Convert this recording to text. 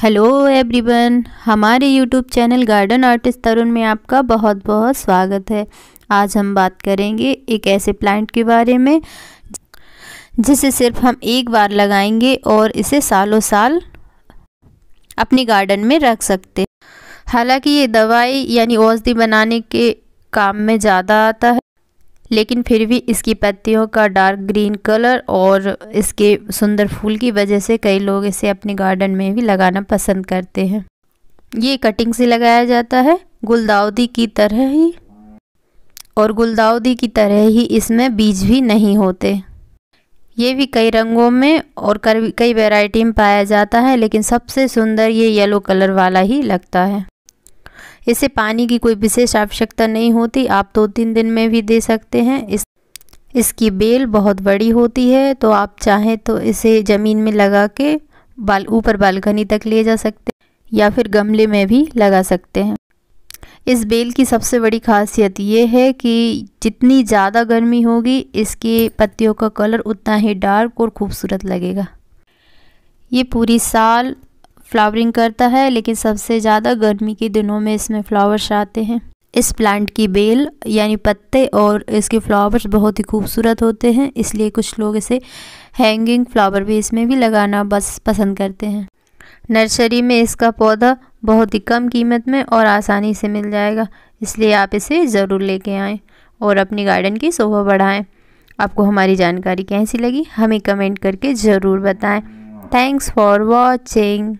hello everyone हमारे YouTube channel garden artist Tarun में आपका बहुत बहुत स्वागत है आज हम बात करेंगे एक ऐसे प्लांट के बारे में जिसे सिर्फ हम एक बार लगाएंगे और इसे सालों साल अपने गार्डन में रख सकते हालांकि ये दवाई यानी औषधि बनाने के काम में ज़्यादा आता है लेकिन फिर भी इसकी पत्तियों का डार्क ग्रीन कलर और इसके सुंदर फूल की वजह से कई लोग इसे अपने गार्डन में भी लगाना पसंद करते हैं ये कटिंग से लगाया जाता है गुलदाउदी की तरह ही और गुलदाउदी की तरह ही इसमें बीज भी नहीं होते ये भी कई रंगों में और कई वैरायटी में पाया जाता है लेकिन सबसे सुंदर ये येलो कलर वाला ही लगता है इसे पानी की कोई विशेष आवश्यकता नहीं होती आप दो तीन दिन में भी दे सकते हैं इस इसकी बेल बहुत बड़ी होती है तो आप चाहें तो इसे ज़मीन में लगा के बाल ऊपर बालकनी तक ले जा सकते हैं या फिर गमले में भी लगा सकते हैं इस बेल की सबसे बड़ी खासियत ये है कि जितनी ज़्यादा गर्मी होगी इसके पत्तियों का कलर उतना ही डार्क और खूबसूरत लगेगा ये पूरी साल फ्लावरिंग करता है लेकिन सबसे ज़्यादा गर्मी के दिनों में इसमें फ्लावर्स आते हैं इस प्लांट की बेल यानी पत्ते और इसके फ्लावर्स बहुत ही खूबसूरत होते हैं इसलिए कुछ लोग इसे हैंगिंग फ्लावर भी इसमें भी लगाना बस पसंद करते हैं नर्सरी में इसका पौधा बहुत ही कम कीमत में और आसानी से मिल जाएगा इसलिए आप इसे ज़रूर लेके आएँ और अपनी गार्डन की शोभा बढ़ाएँ आपको हमारी जानकारी कैसी लगी हमें कमेंट करके ज़रूर बताएँ थैंक्स फॉर वॉचिंग